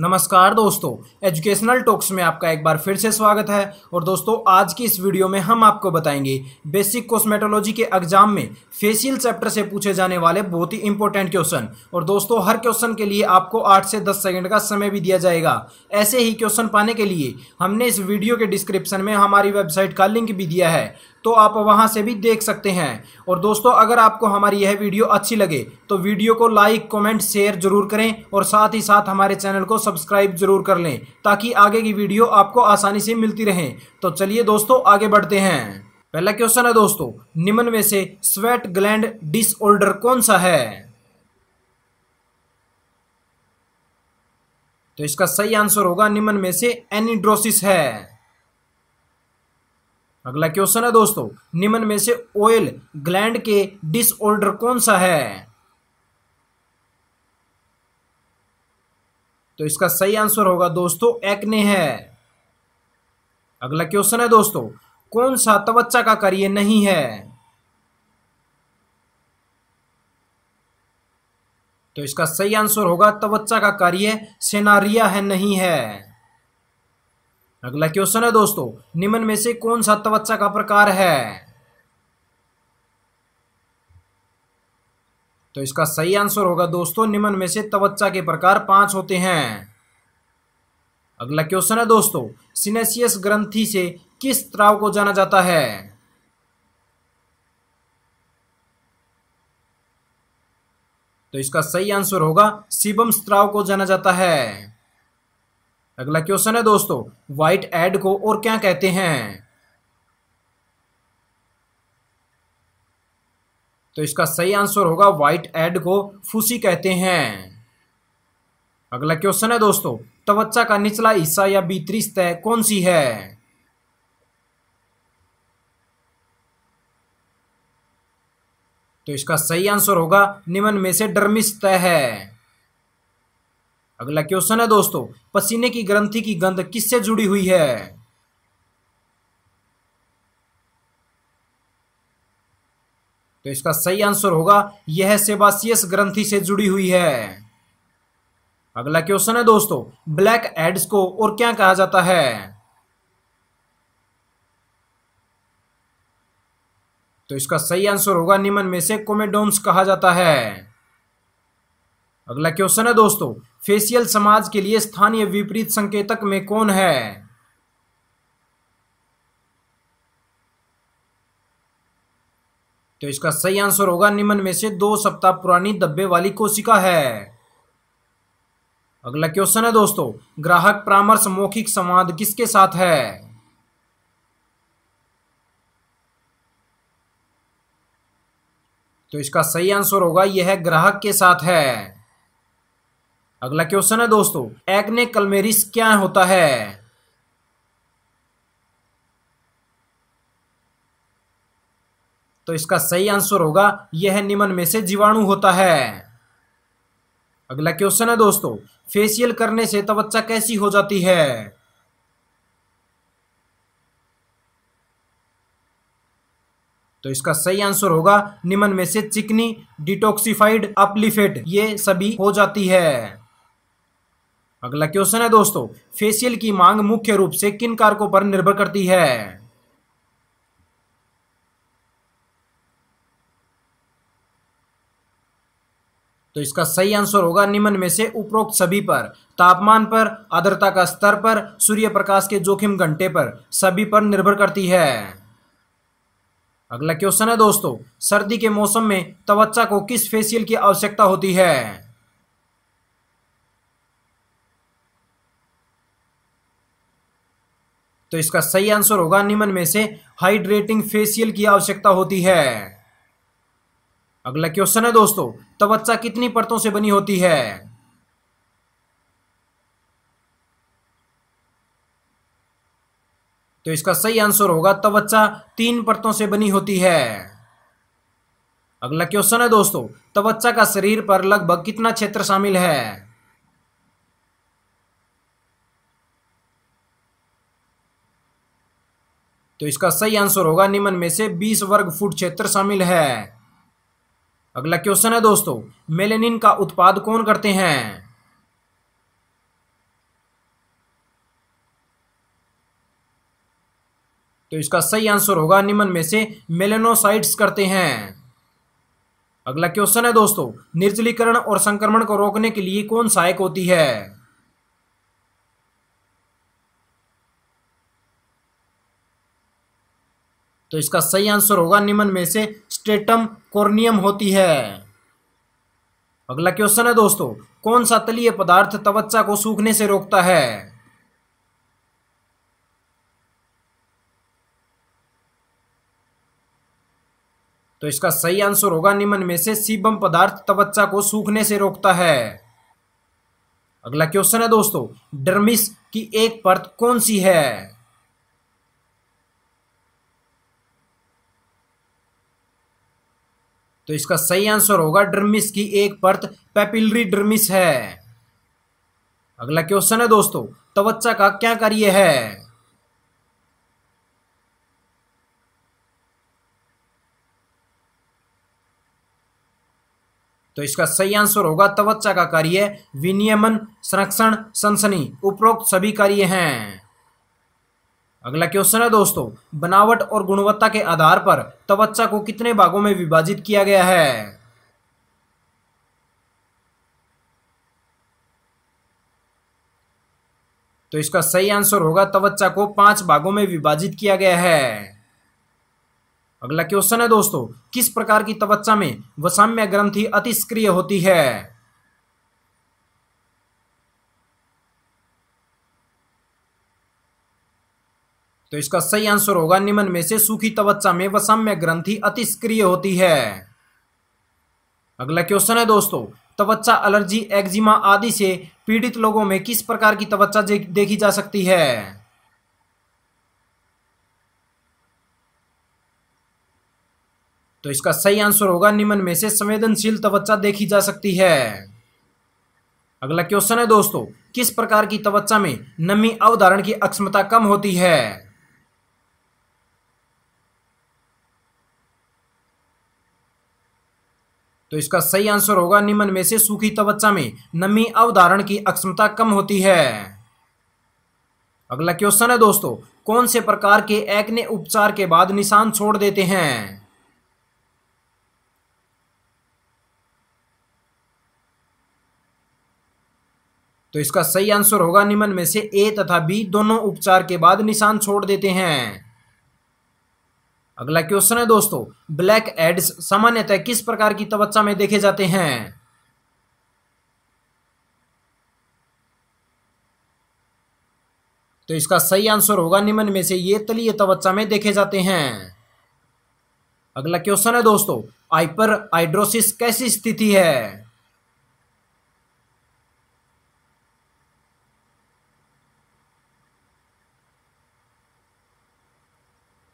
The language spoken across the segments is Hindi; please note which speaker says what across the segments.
Speaker 1: नमस्कार दोस्तों एजुकेशनल टॉक्स में आपका एक बार फिर से स्वागत है और दोस्तों आज की इस वीडियो में हम आपको बताएंगे बेसिक कॉस्मेटोलॉजी के एग्जाम में फेशियल चैप्टर से पूछे जाने वाले बहुत ही इंपॉर्टेंट क्वेश्चन और दोस्तों हर क्वेश्चन के लिए आपको 8 से 10 सेकंड का समय भी दिया जाएगा ऐसे ही क्वेश्चन पाने के लिए हमने इस वीडियो के डिस्क्रिप्शन में हमारी वेबसाइट का लिंक भी दिया है तो आप वहां से भी देख सकते हैं और दोस्तों अगर आपको हमारी यह वीडियो अच्छी लगे तो वीडियो को लाइक कमेंट शेयर जरूर करें और साथ ही साथ हमारे चैनल को सब्सक्राइब जरूर कर लें ताकि आगे की वीडियो आपको आसानी से मिलती रहें तो चलिए दोस्तों आगे बढ़ते हैं पहला क्वेश्चन है दोस्तों निम्न में से स्वेट ग्लैंड डिसऑर्डर कौन सा है तो इसका सही आंसर होगा निम्न में से एनिड्रोसिस है अगला क्वेश्चन है दोस्तों निम्न में से ऑयल ग्लैंड के डिसऑर्डर कौन सा है तो इसका सही आंसर होगा दोस्तों एक्ने है अगला क्वेश्चन है दोस्तों कौन सा त्वचा का कार्य नहीं है तो इसका सही आंसर होगा त्वचा का कार्य सेनारिया है नहीं है अगला क्वेश्चन है दोस्तों निम्न में से कौन सा त्वचा का प्रकार है तो इसका सही आंसर होगा दोस्तों निम्न में से त्वचा के प्रकार पांच होते हैं अगला क्वेश्चन है दोस्तों सिनेसियस ग्रंथि से किस स्त्राव को जाना जाता है तो इसका सही आंसर होगा शिवम स्त्राव को जाना जाता है अगला क्वेश्चन है दोस्तों व्हाइट एड को और क्या कहते हैं तो इसका सही आंसर होगा व्हाइट एड को फूसी कहते हैं अगला क्वेश्चन है दोस्तों त्वचा का निचला हिस्सा या भीतरी सतह कौन सी है तो इसका सही आंसर होगा निम्न में से डर्मी है अगला क्वेश्चन है दोस्तों पसीने की ग्रंथि की गंध किससे जुड़ी हुई है तो इसका सही आंसर होगा यह सेबासियस ग्रंथि से जुड़ी हुई है अगला क्वेश्चन है दोस्तों ब्लैक एड्स को और क्या कहा जाता है तो इसका सही आंसर होगा निम्न में से कोमेडोम्स कहा जाता है अगला क्वेश्चन है दोस्तों फेसियल समाज के लिए स्थानीय विपरीत संकेतक में कौन है तो इसका सही आंसर होगा निम्न में से दो सप्ताह पुरानी दब्बे वाली कोशिका है अगला क्वेश्चन है दोस्तों ग्राहक परामर्श मौखिक संवाद किसके साथ है तो इसका सही आंसर होगा यह ग्राहक के साथ है अगला क्वेश्चन है दोस्तों एग्ने कलमेरिस क्या होता है तो इसका सही आंसर होगा यह निमन में से जीवाणु होता है अगला क्वेश्चन है दोस्तों फेशियल करने से त्वचा कैसी हो जाती है तो इसका सही आंसर होगा निमन में से चिकनी डिटॉक्सिफाइड अपलिफेड ये सभी हो जाती है अगला क्वेश्चन है दोस्तों फेशियल की मांग मुख्य रूप से किन कारकों पर निर्भर करती है तो इसका सही आंसर होगा निम्न में से उपरोक्त सभी पर तापमान पर आर्द्रता का स्तर पर सूर्य प्रकाश के जोखिम घंटे पर सभी पर निर्भर करती है अगला क्वेश्चन है दोस्तों सर्दी के मौसम में त्वचा को किस फेशियल की आवश्यकता होती है तो इसका सही आंसर होगा निम्न में से हाइड्रेटिंग फेशियल की आवश्यकता होती है अगला क्वेश्चन है दोस्तों त्वचा कितनी परतों से बनी होती है तो इसका सही आंसर होगा त्वचा तीन परतों से बनी होती है अगला क्वेश्चन है दोस्तों त्वचा का शरीर पर लगभग कितना क्षेत्र शामिल है तो इसका सही आंसर होगा निम्न में से बीस वर्ग फुट क्षेत्र शामिल है अगला क्वेश्चन है दोस्तों मेलेनिन का उत्पाद कौन करते हैं तो इसका सही आंसर होगा निम्न में से मेलेनोसाइट्स करते हैं अगला क्वेश्चन है दोस्तों निर्जलीकरण और संक्रमण को रोकने के लिए कौन सहायक होती है तो इसका सही आंसर होगा निम्न में से स्टेटम कॉर्नियम होती है अगला क्वेश्चन है दोस्तों कौन सा तलीय पदार्थ त्वचा को सूखने से रोकता है तो इसका सही आंसर होगा निम्न में से सीबम पदार्थ त्वचा को सूखने से रोकता है अगला क्वेश्चन है दोस्तों डर्मिस की एक परत कौन सी है तो इसका सही आंसर होगा ड्रमिस की एक परत पेपिलरी ड्रमिस है अगला क्वेश्चन है दोस्तों तवच्चा का क्या कार्य है तो इसका सही आंसर होगा तवच्चा का कार्य विनियमन संरक्षण सनसनी उपरोक्त सभी कार्य हैं अगला क्वेश्चन है दोस्तों बनावट और गुणवत्ता के आधार पर त्वचा को कितने भागों में विभाजित किया गया है तो इसका सही आंसर होगा तवच्चा को पांच भागों में विभाजित किया गया है अगला क्वेश्चन है दोस्तों किस प्रकार की त्वचा में वसाम्य ग्रंथि अतिष्क्रिय होती है तो इसका सही आंसर होगा निम्न में से सूखी त्वचा में वसाम्य ग्रंथि अतिष्क्रिय होती है अगला क्वेश्चन है दोस्तों त्वचा एलर्जी एक्जिमा आदि से पीड़ित लोगों में किस प्रकार की त्वचा देखी जा सकती है तो इसका सही आंसर होगा निम्न में से संवेदनशील त्वचा देखी जा सकती है अगला क्वेश्चन है दोस्तों किस प्रकार की त्वचा में नमी अवधारण की अक्षमता कम होती है तो इसका सही आंसर होगा निम्न में से सूखी त्वचा में नमी अवधारण की अक्षमता कम होती है अगला क्वेश्चन है दोस्तों कौन से प्रकार के एक्ने उपचार के बाद निशान छोड़ देते हैं तो इसका सही आंसर होगा निम्न में से ए तथा बी दोनों उपचार के बाद निशान छोड़ देते हैं अगला क्वेश्चन है दोस्तों ब्लैक एड्स सामान्यतः किस प्रकार की त्वचा में देखे जाते हैं तो इसका सही आंसर होगा निम्न में से ये तलीय त्वचा में देखे जाते हैं अगला क्वेश्चन है दोस्तों आइपर आइड्रोसिस कैसी स्थिति है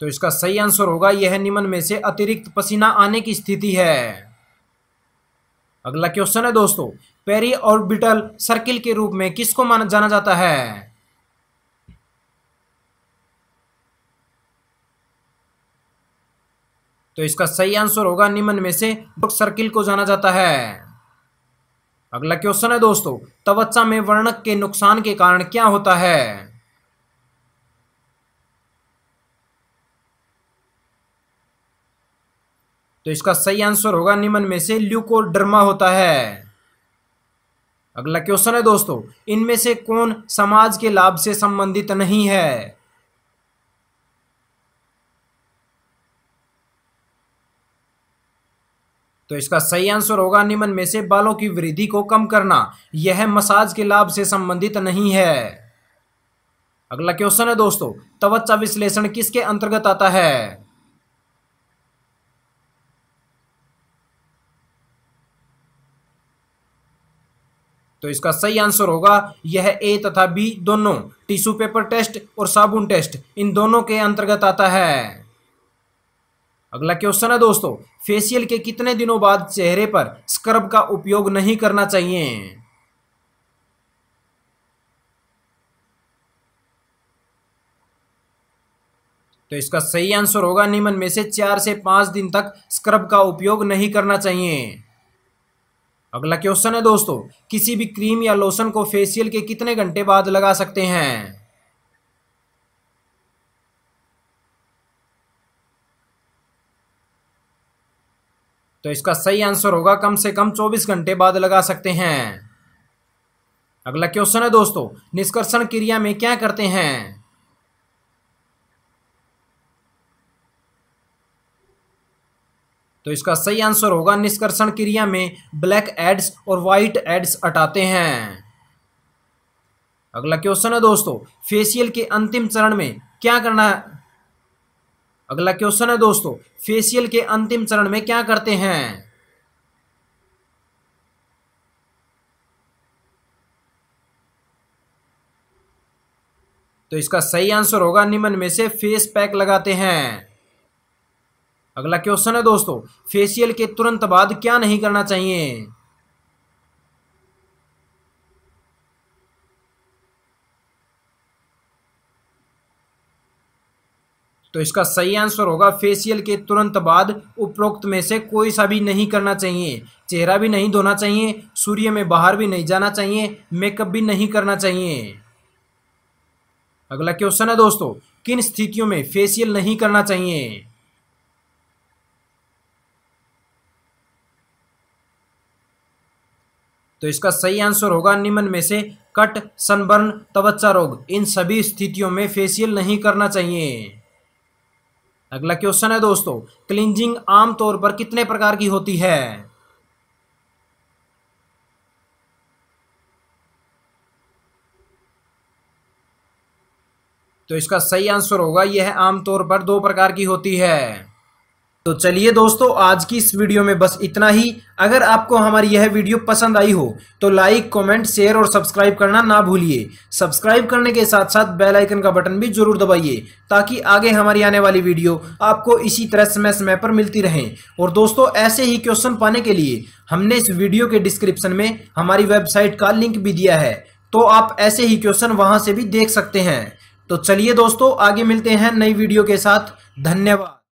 Speaker 1: तो इसका सही आंसर होगा यह निम्न में से अतिरिक्त पसीना आने की स्थिति है अगला क्वेश्चन है दोस्तों पेरी ऑर्बिटल सर्किल के रूप में किसको माना जाना जाता है तो इसका सही आंसर होगा निम्न में से सर्किल को जाना जाता है अगला क्वेश्चन है दोस्तों त्वचा में वर्णक के नुकसान के कारण क्या होता है तो इसका सही आंसर होगा निम्न में से ल्यूकोडर्मा होता है अगला क्वेश्चन है दोस्तों इनमें से कौन समाज के लाभ से संबंधित नहीं है तो इसका सही आंसर होगा निम्न में से बालों की वृद्धि को कम करना यह मसाज के लाभ से संबंधित नहीं है अगला क्वेश्चन है दोस्तों त्वचा विश्लेषण किसके अंतर्गत आता है तो इसका सही आंसर होगा यह ए तथा बी दोनों टिश्यू पेपर टेस्ट और साबुन टेस्ट इन दोनों के अंतर्गत आता है अगला क्वेश्चन है दोस्तों फेशियल के कितने दिनों बाद चेहरे पर स्क्रब का उपयोग नहीं करना चाहिए तो इसका सही आंसर होगा निम्न में से चार से पांच दिन तक स्क्रब का उपयोग नहीं करना चाहिए अगला क्वेश्चन है दोस्तों किसी भी क्रीम या लोशन को फेशियल के कितने घंटे बाद लगा सकते हैं तो इसका सही आंसर होगा कम से कम 24 घंटे बाद लगा सकते हैं अगला क्वेश्चन है दोस्तों निष्कर्षण क्रिया में क्या करते हैं तो इसका सही आंसर होगा निष्कर्षण क्रिया में ब्लैक एड्स और व्हाइट एड्स हटाते हैं अगला क्वेश्चन है दोस्तों फेशियल के अंतिम चरण में क्या करना है अगला क्वेश्चन है दोस्तों फेशियल के अंतिम चरण में क्या करते हैं तो इसका सही आंसर होगा निम्न में से फेस पैक लगाते हैं अगला क्वेश्चन है दोस्तों फेशियल के तुरंत बाद क्या नहीं करना चाहिए तो इसका सही आंसर होगा फेशियल के तुरंत बाद उपरोक्त में से कोई सा भी नहीं करना चाहिए चेहरा भी नहीं धोना चाहिए सूर्य में बाहर भी नहीं जाना चाहिए मेकअप भी नहीं करना चाहिए अगला क्वेश्चन है दोस्तों किन स्थितियों में फेशियल नहीं करना चाहिए तो इसका सही आंसर होगा निम्न में से कट सनबर्न त्वचा रोग इन सभी स्थितियों में फेशियल नहीं करना चाहिए अगला क्वेश्चन है दोस्तों क्लिंजिंग आमतौर पर कितने प्रकार की होती है तो इसका सही आंसर होगा यह आमतौर पर दो प्रकार की होती है तो चलिए दोस्तों आज की इस वीडियो में बस इतना ही अगर आपको हमारी यह वीडियो पसंद आई हो तो लाइक कमेंट शेयर और सब्सक्राइब करना ना भूलिए सब्सक्राइब करने के साथ साथ बेल आइकन का बटन भी जरूर दबाइए ताकि आगे हमारी आने वाली वीडियो आपको इसी तरह समय समय पर मिलती रहे और दोस्तों ऐसे ही क्वेश्चन पाने के लिए हमने इस वीडियो के डिस्क्रिप्शन में हमारी वेबसाइट का लिंक भी दिया है तो आप ऐसे ही क्वेश्चन वहां से भी देख सकते हैं तो चलिए दोस्तों आगे मिलते हैं नई वीडियो के साथ धन्यवाद